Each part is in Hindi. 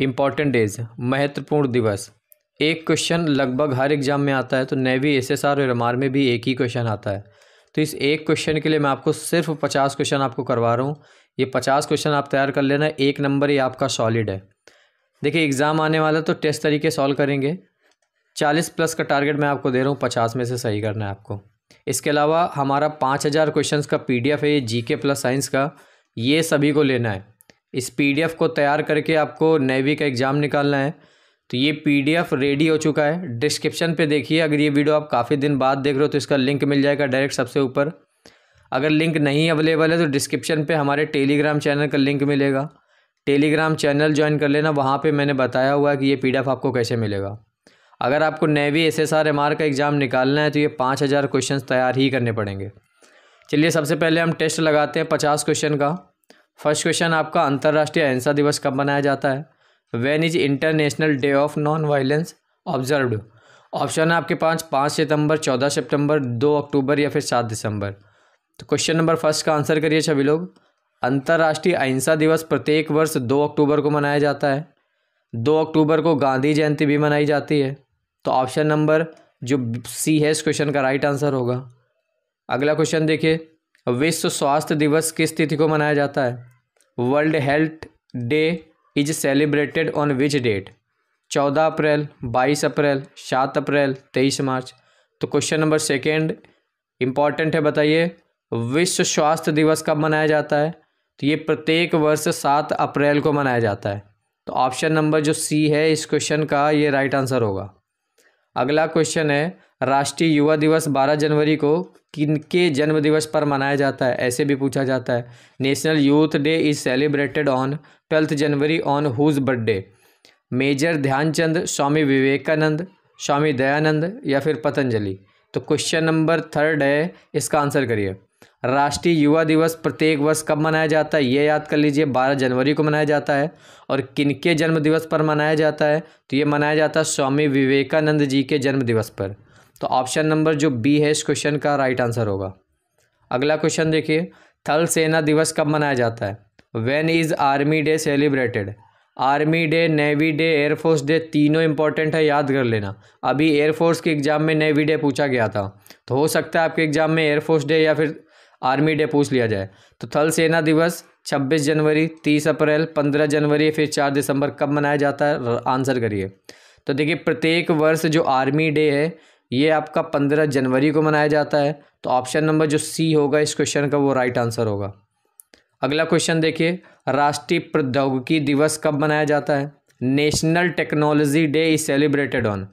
इम्पॉर्टेंट डेज महत्वपूर्ण दिवस एक क्वेश्चन लगभग हर एग्ज़ाम में आता है तो नेवी एस एस आर और एम में भी एक ही क्वेश्चन आता है तो इस एक क्वेश्चन के लिए मैं आपको सिर्फ पचास क्वेश्चन आपको करवा रहा हूँ ये पचास क्वेश्चन आप तैयार कर लेना एक नंबर ही आपका सॉलिड है देखिए एग्ज़ाम आने वाला तो टेस्ट तरीके सॉल्व करेंगे चालीस प्लस का टारगेट मैं आपको दे रहा हूँ पचास में से सही करना है आपको इसके अलावा हमारा पाँच हज़ार क्वेश्चन का पी है ये जी प्लस साइंस का ये सभी को लेना है इस पीडीएफ को तैयार करके आपको नेवी का एग्ज़ाम निकालना है तो ये पीडीएफ रेडी हो चुका है डिस्क्रिप्शन पे देखिए अगर ये वीडियो आप काफ़ी दिन बाद देख रहे हो तो इसका लिंक मिल जाएगा डायरेक्ट सबसे ऊपर अगर लिंक नहीं अवेलेबल है तो डिस्क्रिप्शन पे हमारे टेलीग्राम चैनल का लिंक मिलेगा टेलीग्राम चैनल ज्वाइन कर लेना वहाँ पर मैंने बताया हुआ है कि ये पी आपको कैसे मिलेगा अगर आपको नेवी एस एस का एग्ज़ाम निकालना है तो ये पाँच हज़ार क्वेश्चन तैयार ही करने पड़ेंगे चलिए सबसे पहले हम टेस्ट लगाते हैं पचास क्वेश्चन का फर्स्ट क्वेश्चन आपका अंतर्राष्ट्रीय अहिंसा दिवस कब मनाया जाता है when is international day of non violence observed option है आपके पास पाँच सितंबर चौदह सितंबर दो अक्टूबर या फिर सात दिसंबर तो क्वेश्चन नंबर फर्स्ट का आंसर करिए सभी लोग अंतर्राष्ट्रीय अहिंसा दिवस प्रत्येक वर्ष दो अक्टूबर को मनाया जाता है दो अक्टूबर को गांधी जयंती भी मनाई जाती है तो ऑप्शन नंबर जो सी है इस क्वेश्चन का राइट आंसर होगा अगला क्वेश्चन देखिए विश्व स्वास्थ्य दिवस किस तिथि को मनाया जाता है world health day is celebrated on which date चौदह अप्रैल बाईस अप्रैल सात अप्रैल तेईस मार्च तो क्वेश्चन नंबर सेकेंड इम्पॉर्टेंट है बताइए विश्व स्वास्थ्य दिवस कब मनाया जाता है तो ये प्रत्येक वर्ष सात अप्रैल को मनाया जाता है तो ऑप्शन नंबर जो सी है इस क्वेश्चन का ये राइट आंसर होगा अगला क्वेश्चन है राष्ट्रीय युवा दिवस बारह जनवरी को किनके जन्मदिवस पर मनाया जाता है ऐसे भी पूछा जाता है national youth day is celebrated on twelfth January on whose birthday Major Dhyanchand Swami Vivekananda Swami Dayanand या फिर पतंजलि तो क्वेश्चन नंबर थर्ड है इसका आंसर करिए राष्ट्रीय युवा दिवस प्रत्येक वर्ष कब मनाया जाता है ये याद कर लीजिए बारह जनवरी को मनाया जाता है और किनके जन्म दिवस पर मनाया जाता है तो ये मनाया जाता है स्वामी विवेकानंद जी के जन्म दिवस पर तो ऑप्शन नंबर जो बी है इस क्वेश्चन का राइट आंसर होगा अगला क्वेश्चन देखिए थल सेना दिवस कब मनाया जाता है when is army day celebrated army day navy day air force day तीनों इंपॉर्टेंट है याद कर लेना अभी एयरफोर्स के एग्ज़ाम में नेवी डे पूछा गया था तो हो सकता है आपके एग्ज़ाम में एयरफोर्स डे या फिर आर्मी डे पूछ लिया जाए तो थल सेना दिवस 26 जनवरी 30 अप्रैल 15 जनवरी फिर 4 दिसंबर कब मनाया जाता है आंसर करिए तो देखिए प्रत्येक वर्ष जो आर्मी डे है ये आपका पंद्रह जनवरी को मनाया जाता है तो ऑप्शन नंबर जो सी होगा इस क्वेश्चन का वो राइट आंसर होगा अगला क्वेश्चन देखिए राष्ट्रीय प्रौद्योगिकी दिवस कब मनाया जाता है national technology day is celebrated on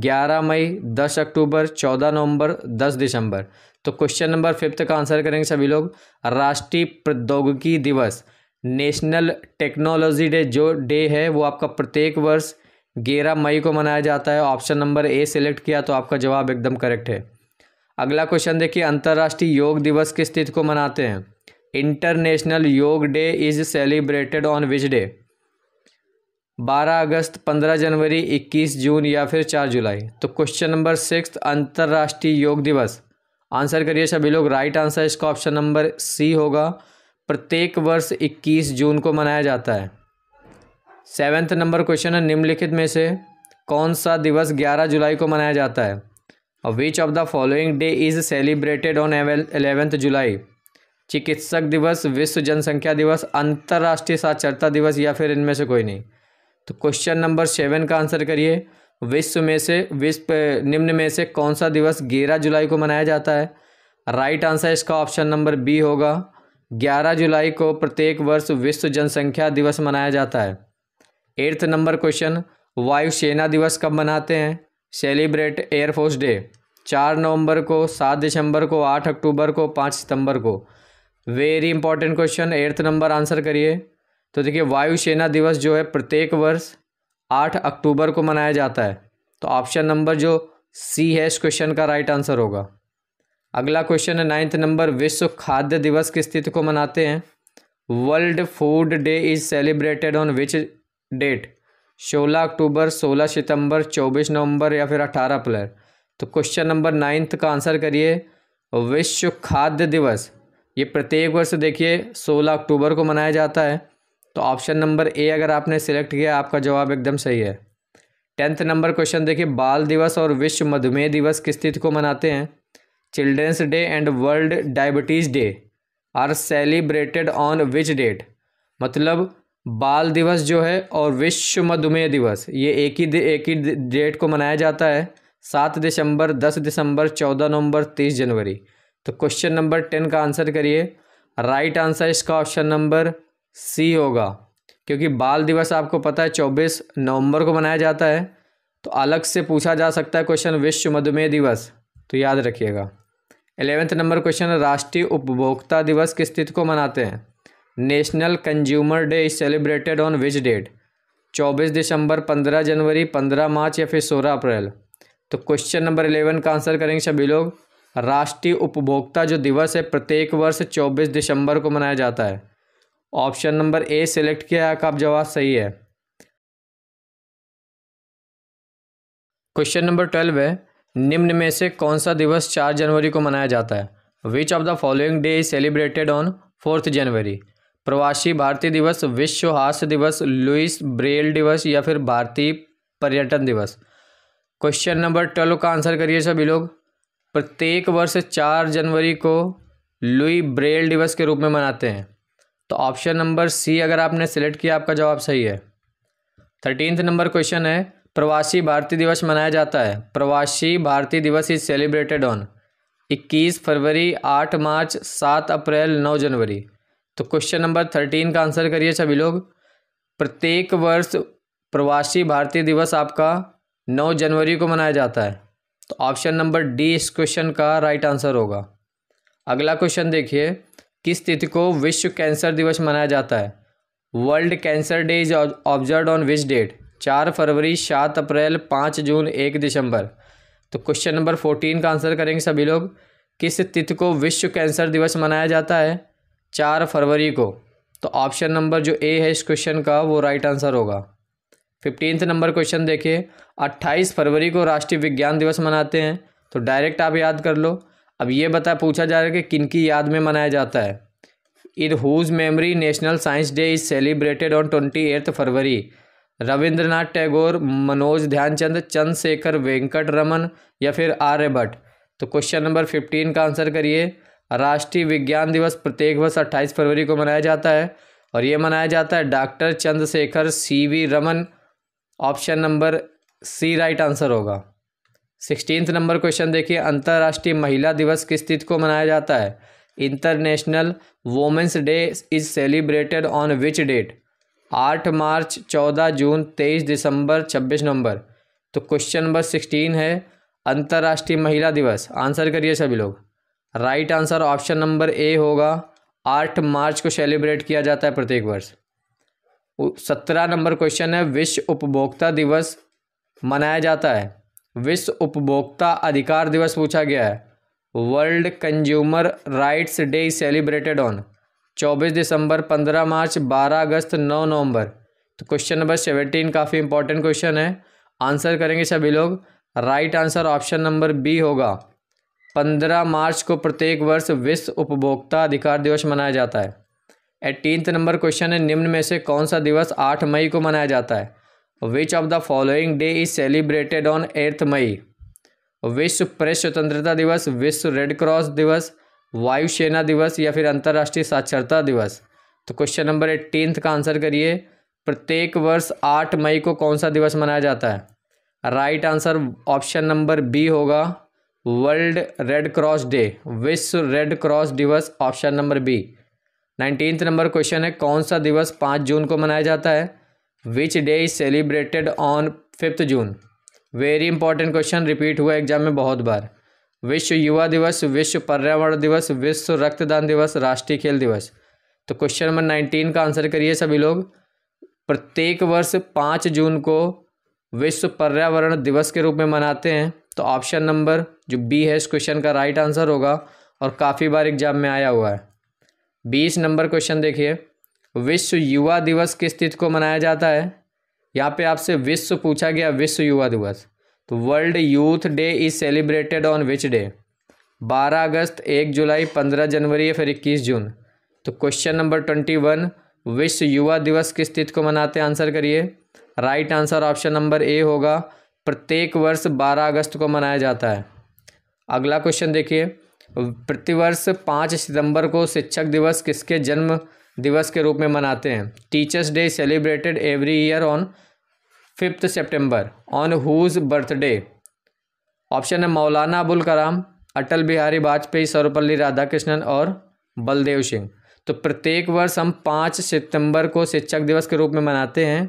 ग्यारह मई दस अक्टूबर चौदह नवंबर दस दिसंबर तो क्वेश्चन नंबर फिफ्थ का आंसर करेंगे सभी लोग राष्ट्रीय प्रौद्योगिकी दिवस नेशनल टेक्नोलॉजी डे जो डे है वो आपका प्रत्येक वर्ष ग्यारह मई को मनाया जाता है ऑप्शन नंबर ए सिलेक्ट किया तो आपका जवाब एकदम करेक्ट है अगला क्वेश्चन देखिए अंतर्राष्ट्रीय योग दिवस किस तिथि को मनाते हैं international yoga day is celebrated on which day बारह अगस्त पंद्रह जनवरी इक्कीस जून या फिर चार जुलाई तो क्वेश्चन नंबर सिक्स अंतर्राष्ट्रीय योग दिवस आंसर करिए सभी लोग राइट आंसर इसका ऑप्शन नंबर सी होगा प्रत्येक वर्ष इक्कीस जून को मनाया जाता है सेवेंथ नंबर क्वेश्चन है निम्नलिखित में से कौन सा दिवस ग्यारह जुलाई को मनाया जाता है और which of the following day is celebrated on eleventh July चिकित्सक दिवस विश्व जनसंख्या दिवस अंतर्राष्ट्रीय साक्षरता दिवस या फिर इनमें से कोई नहीं तो क्वेश्चन नंबर सेवन का आंसर करिए विश्व में से विश्व निम्न में से कौन सा दिवस ग्यारह जुलाई को मनाया जाता है राइट आंसर इसका ऑप्शन नंबर बी होगा ग्यारह जुलाई को प्रत्येक वर्ष विश्व जनसंख्या दिवस मनाया जाता है एट्थ नंबर क्वेश्चन वायुसेना दिवस कब मनाते हैं सेलिब्रेट एयरफोर्स डे चार नवंबर को सात दिसंबर को आठ अक्टूबर को पाँच सितंबर को very important question eighth number answer करिए तो देखिए वायुसेना दिवस जो है प्रत्येक वर्ष आठ अक्टूबर को मनाया जाता है तो ऑप्शन नंबर जो सी है इस क्वेश्चन का राइट आंसर होगा अगला क्वेश्चन है नाइन्थ नंबर विश्व खाद्य दिवस किस तिथि को मनाते हैं world food day is celebrated on which date सोलह अक्टूबर सोलह सितंबर चौबीस नवंबर या फिर अठारह अप्रैल तो क्वेश्चन नंबर नाइन्थ का आंसर करिए विश्व खाद्य दिवस ये प्रत्येक वर्ष देखिए सोलह अक्टूबर को मनाया जाता है तो ऑप्शन नंबर ए अगर आपने सेलेक्ट किया आपका जवाब एकदम सही है टेंथ नंबर क्वेश्चन देखिए बाल दिवस और विश्व मधुमेह दिवस किस तिथि को मनाते हैं children's day and world diabetes day are celebrated on which date मतलब बाल दिवस जो है और विश्व मधुमेह दिवस ये एक ही एक ही डेट को मनाया जाता है सात दिसंबर दस दिसंबर चौदह नवंबर तीस जनवरी तो क्वेश्चन नंबर टेन का आंसर करिए राइट आंसर इसका ऑप्शन नंबर सी होगा क्योंकि बाल दिवस आपको पता है चौबीस नवंबर को मनाया जाता है तो अलग से पूछा जा सकता है क्वेश्चन विश्व मधुमेह दिवस तो याद रखिएगा एलेवेंथ नंबर क्वेश्चन राष्ट्रीय उपभोक्ता दिवस किस तिथि को मनाते हैं national consumer day is celebrated on which date चौबीस दिसंबर पंद्रह जनवरी पंद्रह मार्च या फिर सोलह अप्रैल तो क्वेश्चन नंबर इलेवन का आंसर करेंगे सभी लोग राष्ट्रीय उपभोक्ता जो दिवस है प्रत्येक वर्ष चौबीस दिसंबर को मनाया जाता है ऑप्शन नंबर ए सेलेक्ट किया आपका जवाब सही है क्वेश्चन नंबर ट्वेल्व है निम्न में से कौन सा दिवस चार जनवरी को मनाया जाता है which of the following day is celebrated on fourth January प्रवासी भारतीय दिवस विश्व हास्य दिवस लुइस ब्रेल दिवस या फिर भारतीय पर्यटन दिवस क्वेश्चन नंबर ट्वेल्व का आंसर करिए सभी लोग प्रत्येक वर्ष चार जनवरी को लुई ब्रेल दिवस के रूप में मनाते हैं तो ऑप्शन नंबर सी अगर आपने सेलेक्ट किया आपका जवाब सही है थर्टीनथ नंबर क्वेश्चन है प्रवासी भारतीय दिवस मनाया जाता है प्रवासी भारतीय दिवस इज सेलिब्रेटेड ऑन इक्कीस फरवरी आठ मार्च सात अप्रैल नौ जनवरी तो क्वेश्चन नंबर थर्टीन का आंसर करिए सभी लोग प्रत्येक वर्ष प्रवासी भारतीय दिवस आपका नौ जनवरी को मनाया जाता है तो ऑप्शन नंबर डी इस क्वेश्चन का राइट आंसर होगा अगला क्वेश्चन देखिए किस तिथि को विश्व कैंसर दिवस मनाया जाता है world cancer day is observe on which date चार फरवरी सात अप्रैल पाँच जून एक दिसंबर तो क्वेश्चन नंबर फोर्टीन का आंसर करेंगे सभी लोग किस तिथि को विश्व कैंसर दिवस मनाया जाता है चार फरवरी को तो ऑप्शन नंबर जो ए है इस क्वेश्चन का वो राइट आंसर होगा फिफ्टींथ नंबर क्वेश्चन देखिए अट्ठाईस फरवरी को राष्ट्रीय विज्ञान दिवस मनाते हैं तो डायरेक्ट आप याद कर लो अब ये बता पूछा जा रहा है कि किन की याद में मनाया जाता है in whose memory national science day is celebrated on twenty eighth February Rabindranath Tagore Manoj Dhyanchand Chandrashekhar Venkat Raman या फिर आर्यभट्ट तो क्वेश्चन नंबर फिफ्टीन का आंसर करिए राष्ट्रीय विज्ञान दिवस प्रत्येक वर्ष अट्ठाईस फरवरी को मनाया जाता है और ये मनाया जाता है doctor Chandrashekhar C V Raman option number C right answer होगा सिक्सटीन नंबर क्वेश्चन देखिए अंतर्राष्ट्रीय महिला दिवस किस तिथि को मनाया जाता है international women's day is celebrated on which date आठ मार्च चौदह जून तेईस दिसंबर छब्बीस नवंबर तो क्वेश्चन नंबर सिक्सटीन है अंतर्राष्ट्रीय महिला दिवस आंसर करिए सभी लोग right answer option number A होगा आठ मार्च को सेलिब्रेट किया जाता है प्रत्येक वर्ष सत्रह नंबर क्वेश्चन है विश्व उपभोक्ता दिवस मनाया जाता है विश्व उपभोक्ता अधिकार दिवस पूछा गया है world consumer rights day celebrated on चौबीस दिसंबर पंद्रह मार्च बारह अगस्त नौ नवंबर तो क्वेश्चन नंबर सेवेंटीन काफ़ी इंपॉर्टेंट क्वेश्चन है आंसर करेंगे सभी लोग right answer option number B होगा पंद्रह मार्च को प्रत्येक वर्ष विश्व उपभोक्ता अधिकार दिवस मनाया जाता है एटीनथ नंबर क्वेश्चन है निम्न में से कौन सा दिवस आठ मई को मनाया जाता है which of the following day is celebrated on third May विश्व प्रेस स्वतंत्रता दिवस विश्व रेड क्रॉस दिवस वायुसेना दिवस या फिर अंतर्राष्ट्रीय साक्षरता दिवस तो क्वेश्चन नंबर एटीनथ का आंसर करिए प्रत्येक वर्ष आठ मई को कौन सा दिवस मनाया जाता है right answer option number B होगा वर्ल्ड रेड क्रॉस डे विश्व रेड क्रॉस दिवस option number B nineteenth number question है कौन सा दिवस पाँच जून को मनाया जाता है which day is celebrated on fifth June very important question repeat हुआ एग्जाम में बहुत बार विश्व युवा दिवस विश्व पर्यावरण दिवस विश्व रक्तदान दिवस राष्ट्रीय खेल दिवस तो क्वेश्चन नंबर नाइनटीन का आंसर करिए सभी लोग प्रत्येक वर्ष पाँच जून को विश्व पर्यावरण दिवस के रूप में मनाते हैं तो ऑप्शन नंबर जो बी है इस क्वेश्चन का राइट आंसर होगा और काफ़ी बार एग्जाम में आया हुआ है बीस नंबर क्वेश्चन देखिए विश्व युवा दिवस किस तिथि को मनाया जाता है यहाँ पे आपसे विश्व पूछा गया विश्व युवा दिवस तो world youth day is celebrated on which day बारह अगस्त एक जुलाई पंद्रह जनवरी या फिर इक्कीस जून तो क्वेश्चन नंबर ट्वेंटी वन विश्व युवा दिवस किस तिथि को मनाते हैं आंसर करिए right answer option number A होगा प्रत्येक वर्ष बारह अगस्त को मनाया जाता है अगला क्वेश्चन देखिए प्रतिवर्ष पाँच सितंबर को शिक्षक दिवस किसके जन्म दिवस के रूप में मनाते हैं teachers day celebrated every year on fifth September on whose birthday option है मौलाना अबुल कलाम अटल बिहारी वाजपेयी सर्वपल्ली राधाकृष्णन और बलदेव सिंह तो प्रत्येक वर्ष हम पाँच सितंबर को शिक्षक दिवस के रूप में मनाते हैं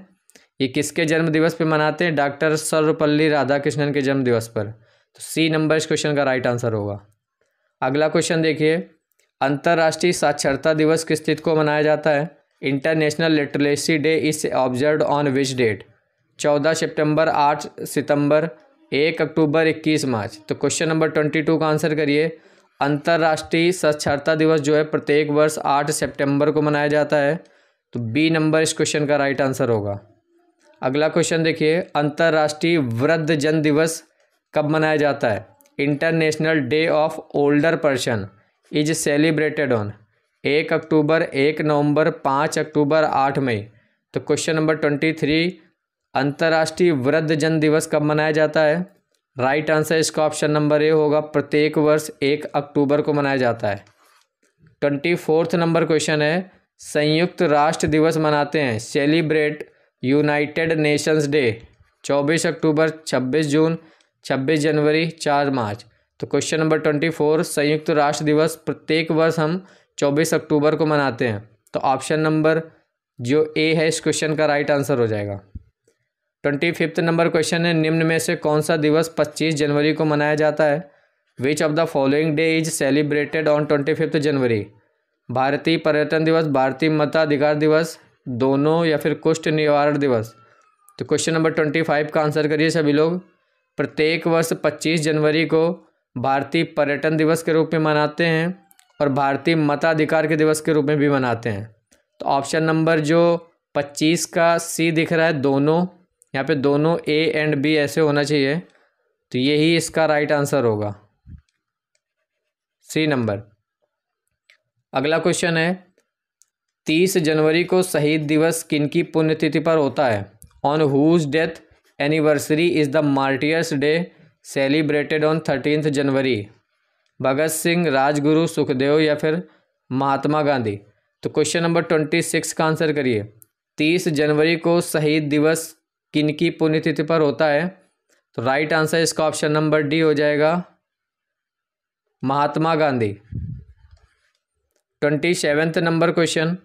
ये किसके जन्म दिवस पर मनाते हैं डॉक्टर सर्वपल्ली राधाकृष्णन के जन्म दिवस पर तो सी नंबर इस क्वेश्चन का राइट आंसर होगा अगला क्वेश्चन देखिए अंतर्राष्ट्रीय साक्षरता दिवस किस तिथि को मनाया जाता है international literacy day is observe on which date चौदह सितंबर आठ सितंबर एक अक्टूबर इक्कीस मार्च तो क्वेश्चन नंबर ट्वेंटी टू का आंसर करिए अंतर्राष्ट्रीय साक्षरता दिवस जो है प्रत्येक वर्ष आठ सितंबर को मनाया जाता है तो बी नंबर इस क्वेश्चन का राइट आंसर होगा अगला क्वेश्चन देखिए अंतर्राष्ट्रीय वृद्ध जन दिवस कब मनाया जाता है international day of older person is celebrated on एक अक्टूबर एक नवंबर पाँच अक्टूबर आठ मई तो क्वेश्चन नंबर ट्वेंटी थ्री अंतर्राष्ट्रीय वृद्ध जन दिवस कब मनाया जाता है राइट right आंसर इसका ऑप्शन नंबर ए होगा प्रत्येक वर्ष एक अक्टूबर को मनाया जाता है ट्वेंटी फोर्थ नंबर क्वेश्चन है संयुक्त राष्ट्र दिवस मनाते हैं सेलिब्रेट यूनाइटेड नेशंस डे चौबीस अक्टूबर छब्बीस जून छब्बीस जनवरी चार मार्च तो क्वेश्चन नंबर ट्वेंटी फोर संयुक्त राष्ट्र दिवस प्रत्येक वर्ष हम चौबीस अक्टूबर को मनाते हैं तो ऑप्शन नंबर जो ए है इस क्वेश्चन का राइट आंसर हो जाएगा ट्वेंटी फिफ्थ नंबर क्वेश्चन है निम्न में से कौन सा दिवस पच्चीस जनवरी को मनाया जाता है which of the following day is celebrated on twenty fifth January भारतीय पर्यटन दिवस भारतीय मताधिकार दिवस दोनों या फिर कुष्ठ निवारण दिवस तो क्वेश्चन नंबर ट्वेंटी फाइव का आंसर करिए सभी लोग प्रत्येक वर्ष पच्चीस जनवरी को भारतीय पर्यटन दिवस के रूप में मनाते हैं और भारतीय मताधिकार के दिवस के रूप में भी मनाते हैं तो ऑप्शन नंबर जो पच्चीस का सी दिख रहा है दोनों यहाँ पे दोनों ए एंड बी ऐसे होना चाहिए तो यही इसका राइट आंसर होगा सी नंबर अगला क्वेश्चन है तीस जनवरी को शहीद दिवस किनकी पुण्यतिथि पर होता है on whose death anniversary is the martyrs day celebrated on thirteenth January Bhagat Singh Rajguru Sukhdev या फिर महात्मा गांधी तो क्वेश्चन नंबर ट्वेंटी सिक्स का आंसर करिए तीस जनवरी को शहीद दिवस किनकी पुण्यतिथि पर होता है तो राइट आंसर इसका ऑप्शन नंबर डी हो जाएगा Mahatma Gandhi twenty seventh number question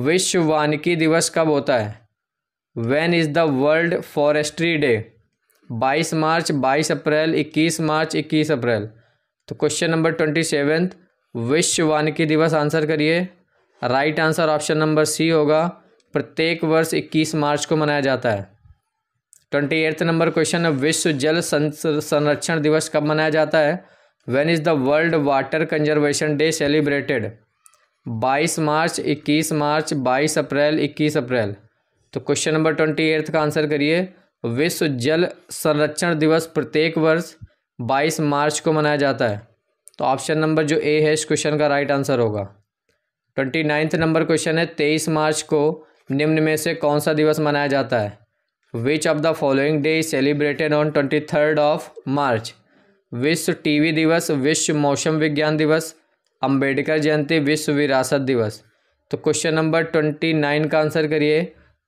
विश्व वानिकी दिवस कब होता है when is the world forestry day बाईस मार्च बाईस अप्रैल इक्कीस मार्च इक्कीस अप्रैल तो क्वेश्चन नंबर ट्वेंटी सेवेंथ विश्व वानिकी दिवस आंसर करिए right answer option number C होगा प्रत्येक वर्ष इक्कीस मार्च को मनाया जाता है ट्वेंटी एट्थ नंबर क्वेश्चन है विश्व जल संरक्षण दिवस कब मनाया जाता है when is the world water conservation day celebrated बाईस मार्च इक्कीस मार्च बाईस अप्रैल इक्कीस अप्रैल तो क्वेश्चन नंबर ट्वेंटी एट्थ का आंसर करिए विश्व जल संरक्षण दिवस प्रत्येक वर्ष बाईस मार्च को मनाया जाता है तो ऑप्शन नंबर जो ए है इस क्वेश्चन का राइट आंसर होगा ट्वेंटी नाइन्थ नंबर क्वेश्चन है तेईस मार्च को निम्न में से कौन सा दिवस मनाया जाता है which of the following day celebrated on twenty third of March विश्व टीवी दिवस विश्व मौसम विज्ञान दिवस अंबेडकर जयंती विश्व विरासत दिवस तो क्वेश्चन नंबर ट्वेंटी नाइन का आंसर करिए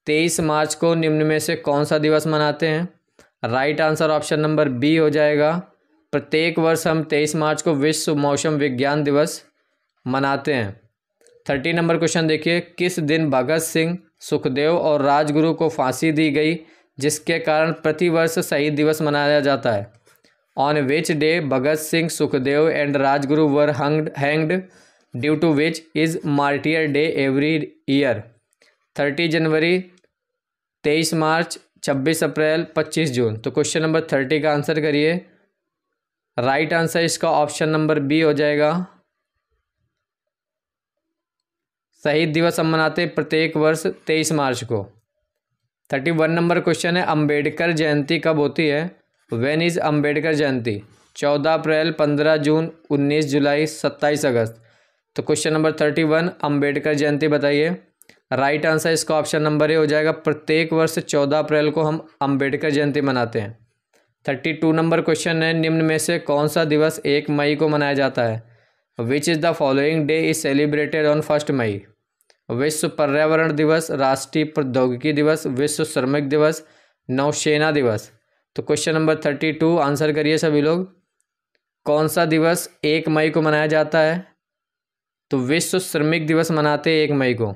तेईस मार्च को निम्न में से कौन सा दिवस मनाते हैं right answer option number B हो जाएगा प्रत्येक वर्ष हम तेईस मार्च को विश्व मौसम विज्ञान दिवस मनाते हैं थर्टी नंबर क्वेश्चन देखिए किस दिन भगत सिंह सुखदेव और राजगुरु को फांसी दी गई जिसके कारण प्रतिवर्ष शहीद दिवस मनाया जाता है on which day Bhagat Singh Sukhdev and Rajguru were hung hanged due to which is martyr day every year thirty जनवरी तेईस मार्च छब्बीस अप्रैल पच्चीस जून तो क्वेश्चन नंबर थर्टी का आंसर करिए राइट आंसर इसका ऑप्शन नंबर बी हो जाएगा शहीद दिवस हम मनाते प्रत्येक वर्ष तेईस मार्च को थर्टी वन नंबर क्वेश्चन है अंबेडकर जयंती कब होती है वेन इज़ अम्बेडकर जयंती चौदह अप्रैल पंद्रह जून उन्नीस जुलाई सत्ताईस अगस्त तो question number thirty one Ambedkar Jayanti बताइए राइट आंसर इसका ऑप्शन नंबर ए हो जाएगा प्रत्येक वर्ष चौदह अप्रैल को हम अम्बेडकर जयंती मनाते हैं थर्टी टू नंबर क्वेश्चन है निम्न में से कौन सा दिवस एक मई को मनाया जाता है which is the following day is celebrated on first May विश्व पर्यावरण दिवस राष्ट्रीय प्रौद्योगिकी दिवस विश्व श्रमिक दिवस नौसेना दिवस तो question number thirty two answer करिए सभी लोग कौन सा दिवस एक मई को मनाया जाता है तो विश्व श्रमिक दिवस मनाते हैं एक मई को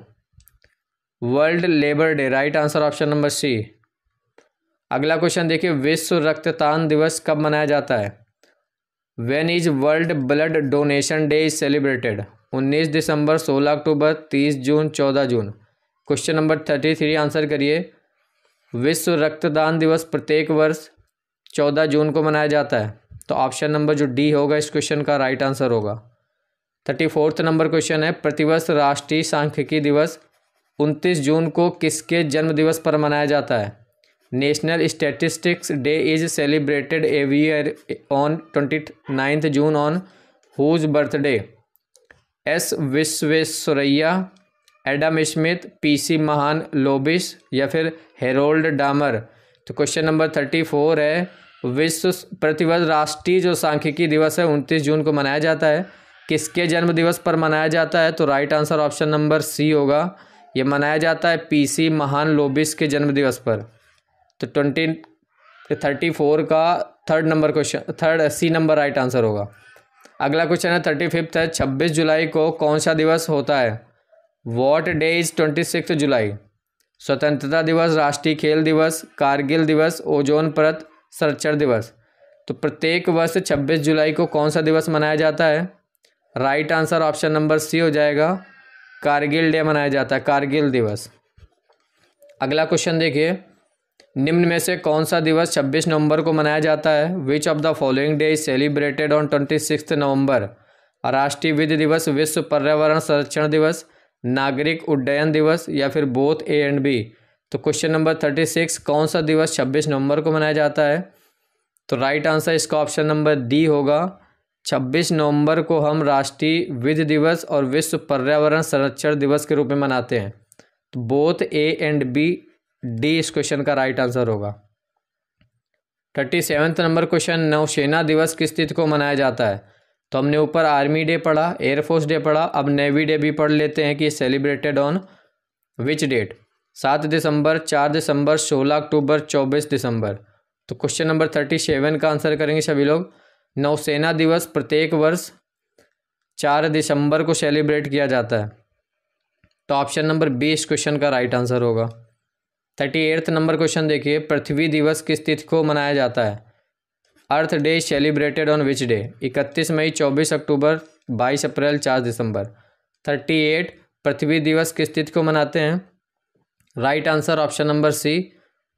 world labour day right answer option number C अगला क्वेश्चन देखिए विश्व रक्तदान दिवस कब मनाया जाता है when is world blood donation day is celebrated उन्नीस दिसंबर सोलह अक्टूबर तीस जून चौदह जून question number thirty three answer करिए विश्व रक्तदान दिवस प्रत्येक वर्ष चौदह जून को मनाया जाता है तो ऑप्शन नंबर जो डी होगा इस क्वेश्चन का राइट आंसर होगा थर्टी फोर्थ नंबर क्वेश्चन है प्रतिवर्ष राष्ट्रीय सांख्यिकी दिवस उनतीस जून को किसके जन्म दिवस पर मनाया जाता है national statistics day is celebrated every year on twenty ninth June on whose birthday S Visvesvaraya Adam Smith P C लोबिस या फिर हेरोल्ड डामर तो क्वेश्चन नंबर थर्टी फोर है विश्व प्रतिवर्ष राष्ट्रीय जो सांख्यिकी दिवस है उनतीस जून को मनाया जाता है किसके जन्म दिवस पर मनाया जाता है तो right answer option number C होगा ये मनाया जाता है पीसी महान लोबिस के जन्म दिवस पर तो ट्वेंटी थर्टी फोर का third number question third C number right answer होगा अगला क्वेश्चन है थर्टी फिफ्थ है छब्बीस जुलाई को कौन सा दिवस होता है what day is twenty six July स्वतंत्रता दिवस राष्ट्रीय खेल दिवस कारगिल दिवस ओजोन परत संरक्षण दिवस तो प्रत्येक वर्ष छब्बीस जुलाई को कौन सा दिवस मनाया जाता है right answer option number C हो जाएगा कारगिल डे मनाया जाता है कारगिल दिवस अगला क्वेश्चन देखिए निम्न में से कौन सा दिवस 26 नवंबर को मनाया जाता है which of the following day is celebrated on twenty six November राष्ट्रीय विधि दिवस विश्व पर्यावरण संरक्षण दिवस नागरिक उड्डयन दिवस या फिर बोथ ए एंड बी तो क्वेश्चन नंबर थर्टी सिक्स कौन सा दिवस छब्बीस नवंबर को मनाया जाता है तो राइट आंसर इसका ऑप्शन नंबर डी होगा छब्बीस नवंबर को हम राष्ट्रीय विध दिवस और विश्व पर्यावरण संरक्षण दिवस के रूप में मनाते हैं तो both A and B D इस क्वेश्चन का राइट आंसर होगा थर्टी सेवन्थ नंबर क्वेश्चन नौसेना दिवस किस तिथि को मनाया जाता है तो हमने ऊपर आर्मी डे पढ़ा एयरफोर्स डे पढ़ा अब नेवी डे भी पढ़ लेते हैं कि सेलिब्रेटेड ऑन विच डेट सात दिसंबर चार दिसंबर सोलह अक्टूबर चौबीस दिसंबर तो क्वेश्चन नंबर थर्टी सेवन का आंसर करेंगे सभी लोग नौसेना दिवस प्रत्येक वर्ष चार दिसंबर को सेलिब्रेट किया जाता है तो ऑप्शन नंबर बी इस क्वेश्चन का राइट आंसर होगा थर्टी एट्थ नंबर क्वेश्चन देखिए पृथ्वी दिवस किस तिथि को मनाया जाता है earth day celebrated on which day इकतीस मई चौबीस अक्टूबर बाईस अप्रैल चार दिसंबर थर्टी एट पृथ्वी दिवस किस तिथि को मनाते हैं right answer option number C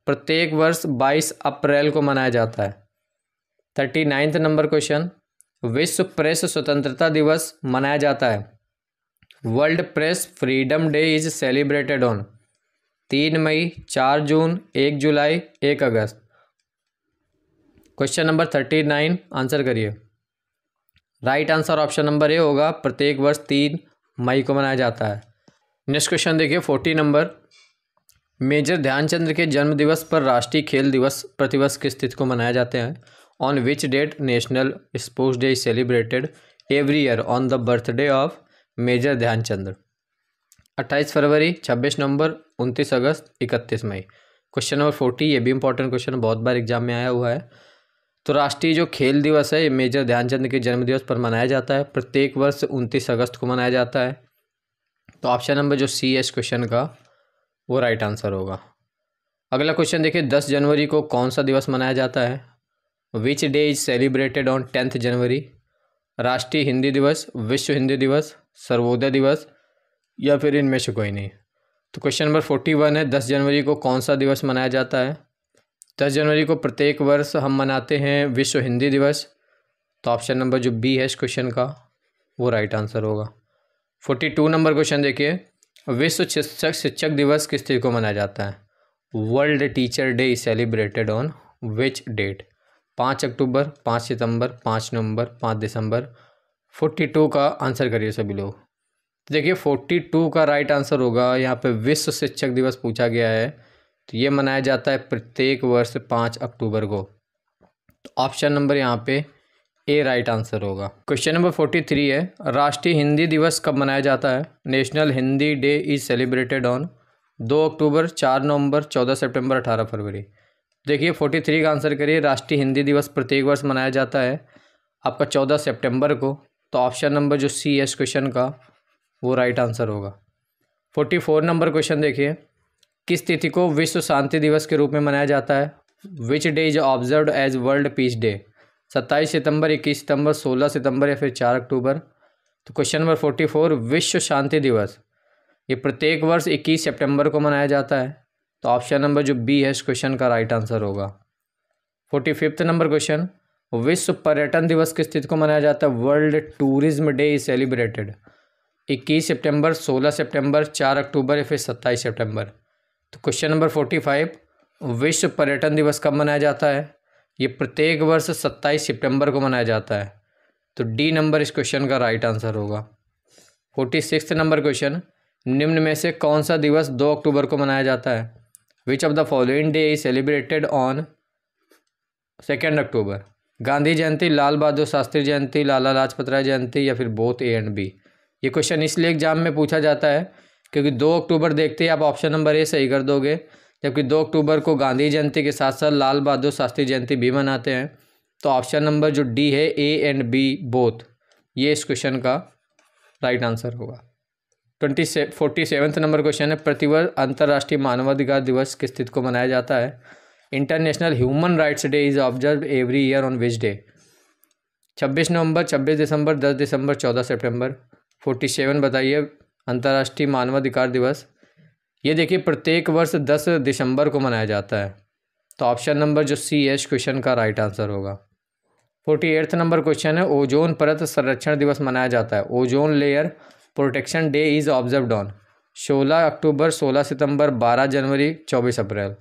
प्रत्येक वर्ष बाईस अप्रैल को मनाया जाता है थर्टी नाइन्थ नंबर क्वेश्चन विश्व प्रेस स्वतंत्रता दिवस मनाया जाता है world press freedom day is celebrated on तीन मई चार जून एक जुलाई एक अगस्त question number thirty nine answer करिए right answer option number A होगा प्रत्येक वर्ष तीन मई को मनाया जाता है नेक्स्ट क्वेश्चन देखिए फोर्टी नंबर मेजर ध्यानचंद्र के जन्म दिवस पर राष्ट्रीय खेल दिवस प्रतिवर्ष किस तिथि को मनाया जाते हैं on which date national sports day is celebrated every year on the birthday of major Dhyanchandra अट्ठाईस फरवरी छब्बीस नवंबर उनतीस अगस्त इकतीस मई क्वेश्चन नंबर फोर्टी ये भी इंपॉर्टेंट क्वेश्चन बहुत बार एग्जाम में आया हुआ है तो राष्ट्रीय जो खेल दिवस है ये मेजर ध्यानचंद के जन्म दिवस पर मनाया जाता है प्रत्येक वर्ष उनतीस अगस्त को मनाया जाता है तो ऑप्शन नंबर जो सी है इस क्वेश्चन का वो राइट आंसर होगा अगला क्वेश्चन देखिए दस जनवरी को कौन सा दिवस मनाया जाता है which day is celebrated on tenth January राष्ट्रीय हिंदी दिवस विश्व हिंदी दिवस सर्वोदय दिवस या फिर इनमें से कोई नहीं तो क्वेश्चन नंबर फोर्टी वन है दस जनवरी को कौन सा दिवस मनाया जाता है दस जनवरी को प्रत्येक वर्ष हम मनाते हैं विश्व हिंदी दिवस तो ऑप्शन नंबर जो बी है इस क्वेश्चन का वो राइट आंसर होगा फोर्टी टू नंबर क्वेश्चन देखिए विश्व शिक्षक शिक्षक दिवस किस तरीके को मनाया जाता है world teacher day is celebrated on which date पाँच अक्टूबर पाँच सितंबर पाँच नवंबर पाँच दिसंबर फोर्टी टू का आंसर करिए सभी लोग देखिए फोर्टी टू का राइट आंसर होगा यहाँ पे विश्व शिक्षक दिवस पूछा गया है तो ये मनाया जाता है प्रत्येक वर्ष पाँच अक्टूबर को तो ऑप्शन नंबर यहाँ पे ए राइट आंसर होगा क्वेश्चन नंबर फोर्टी थ्री है राष्ट्रीय हिंदी दिवस कब मनाया जाता है national Hindi day is celebrated on दो अक्टूबर चार नवंबर चौदह सितंबर अठारह फरवरी देखिए फोर्टी थ्री का आंसर करिए राष्ट्रीय हिंदी दिवस प्रत्येक वर्ष मनाया जाता है आपका चौदह सेप्टेम्बर को तो ऑप्शन नंबर जो सी है इस क्वेश्चन का वो राइट आंसर होगा फोर्टी फोर नंबर क्वेश्चन देखिए किस तिथि को विश्व शांति दिवस के रूप में मनाया जाता है which day is observe as world peace day सत्ताईस सितंबर इक्कीस सितंबर सोलह सितंबर या फिर चार अक्टूबर तो क्वेश्चन नंबर फोर्टी फोर विश्व शांति दिवस ये प्रत्येक वर्ष इक्कीस सितंबर को मनाया जाता है तो ऑप्शन नंबर जो बी है इस क्वेश्चन का राइट आंसर होगा फोर्टी फिफ्थ नंबर क्वेश्चन विश्व पर्यटन दिवस किस तिथि को मनाया जाता है world tourism day is celebrated इक्कीस सितंबर सोलह सितंबर चार अक्टूबर या फिर सत्ताईस सितंबर तो क्वेश्चन नंबर फोर्टी फाइव विश्व पर्यटन दिवस कब मनाया जाता है ये प्रत्येक वर्ष सत्ताईस सितंबर को मनाया जाता है तो डी नंबर इस क्वेश्चन का राइट आंसर होगा फोर्टी सिक्स नंबर क्वेश्चन निम्न में से कौन सा दिवस दो अक्टूबर को मनाया जाता है which of the following day is celebrated on second October Gandhi Jayanti Lal Bahadur Shastri Jayanti Lala Lajpat Rai Jayanti या फिर बोथ ए एंड बी ये क्वेश्चन इसलिए एग्जाम में पूछा जाता है क्योंकि दो अक्टूबर देखते ही आप ऑप्शन नंबर ए सही कर दोगे जबकि दो अक्टूबर को गांधी जयंती के साथ साथ लाल बहादुर शास्त्री जयंती भी मनाते हैं तो ऑप्शन नंबर जो डी है ए एंड बी बोथ ये इस क्वेश्चन का राइट आंसर होगा ट्वेंटी से फोर्टी सेवन्थ नंबर क्वेश्चन है प्रतिवर्ष अंतर्राष्ट्रीय मानवाधिकार दिवस किस तिथि को मनाया जाता है international human rights day is observe every year on which day छब्बीस नवंबर छब्बीस दिसंबर दस दिसंबर चौदह सेप्टेम्बर फोर्टी सेवन बताइए अंतर्राष्ट्रीय मानवाधिकार दिवस ये देखिए प्रत्येक वर्ष दस दिसंबर को मनाया जाता है तो ऑप्शन नंबर जो सी एच क्वेश्चन का राइट आंसर होगा फोर्टी एट्थ नंबर क्वेश्चन है ओजोन परत संरक्षण दिवस मनाया जाता है ozone layer protection day is observe on सोलह अक्टूबर सोलह सितंबर बारह जनवरी चौबीस अप्रैल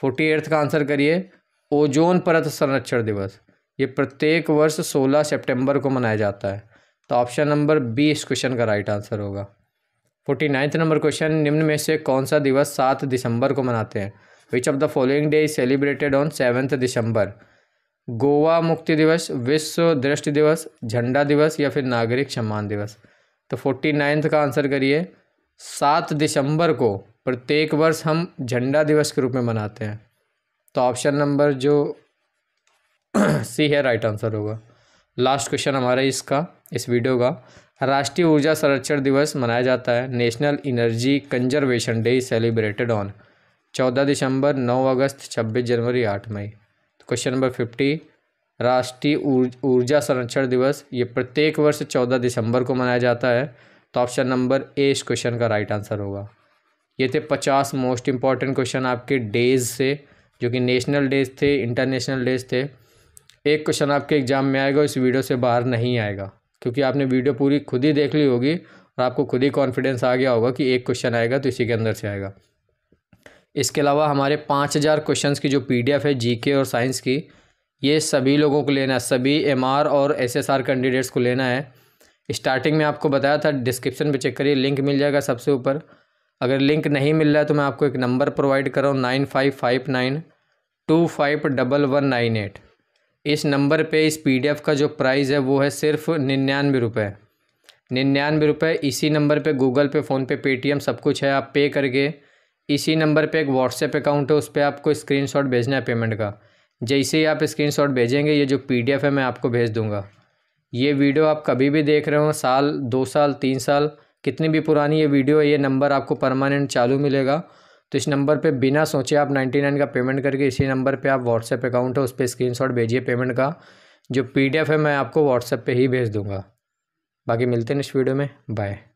फोर्टी एट्थ का आंसर करिए ओजोन परत संरक्षण दिवस ये प्रत्येक वर्ष सोलह सेप्टेम्बर को मनाया जाता है तो ऑप्शन नंबर बी इस क्वेश्चन का राइट आंसर होगा फोर्टी नाइन्थ नंबर क्वेश्चन निम्न में से कौन सा दिवस सात दिसंबर को मनाते हैं which of the following day is celebrated on seventh December Goa मुक्ति दिवस विश्व दृष्टि दिवस झंडा दिवस या फिर नागरिक सम्मान दिवस तो फोर्टी नाइन्थ का आंसर करिए सात दिसंबर को प्रत्येक वर्ष हम झंडा दिवस के रूप में मनाते हैं तो ऑप्शन नंबर जो सी है राइट आंसर होगा लास्ट क्वेश्चन हमारा इसका इस वीडियो का राष्ट्रीय ऊर्जा संरक्षण दिवस मनाया जाता है national energy conservation day celebrated on चौदह दिसंबर नौ अगस्त छब्बीस जनवरी आठ मई तो क्वेश्चन नंबर फिफ्टी राष्ट्रीय ऊर्जा संरक्षण दिवस ये प्रत्येक वर्ष चौदह दिसंबर को मनाया जाता है तो ऑप्शन नंबर ए इस क्वेश्चन का राइट आंसर होगा ये थे पचास मोस्ट इंपॉर्टेंट क्वेश्चन आपके डेज से जो कि नेशनल डेज थे इंटरनेशनल डेज थे एक क्वेश्चन आपके एग्ज़ाम में आएगा इस वीडियो से बाहर नहीं आएगा क्योंकि आपने वीडियो पूरी खुद ही देख ली होगी और आपको खुद ही कॉन्फिडेंस आ गया होगा कि एक क्वेश्चन आएगा तो इसी के अंदर से आएगा इसके अलावा हमारे पाँच हज़ार क्वेश्चन की जो पी है जी और साइंस की ये सभी लोगों को लेना है सभी एम और एस कैंडिडेट्स को लेना है स्टार्टिंग में आपको बताया था डिस्क्रिप्शन पे चेक करिए लिंक मिल जाएगा सबसे ऊपर अगर लिंक नहीं मिल रहा है तो मैं आपको एक नंबर प्रोवाइड कर रहा हूँ nine five five nine two five double one nine eight इस नंबर पे इस पीडीएफ का जो प्राइस है वो है सिर्फ निन्यानवे रुपये निन्यानवे रुपये इसी नंबर पे गूगल पे फ़ोनपे पेटीएम सब कुछ है आप पे करके इसी नंबर पे एक व्हाट्सएप अकाउंट है उस पर आपको स्क्रीनशॉट भेजना है पेमेंट का जैसे ही आप स्क्रीनशॉट भेजेंगे ये जो पीडीएफ है मैं आपको भेज दूँगा ये वीडियो आप कभी भी देख रहे हो साल दो साल तीन साल कितनी भी पुरानी ये वीडियो है ये नंबर आपको परमानेंट चालू मिलेगा तो इस नंबर पे बिना सोचे आप 99 का पेमेंट करके इसी नंबर पे आप व्हाट्सएप अकाउंट है उस पर स्क्रीन भेजिए पेमेंट का जो पीडीएफ है मैं आपको व्हाट्सएप पे ही भेज दूँगा बाकी मिलते हैं इस वीडियो में बाय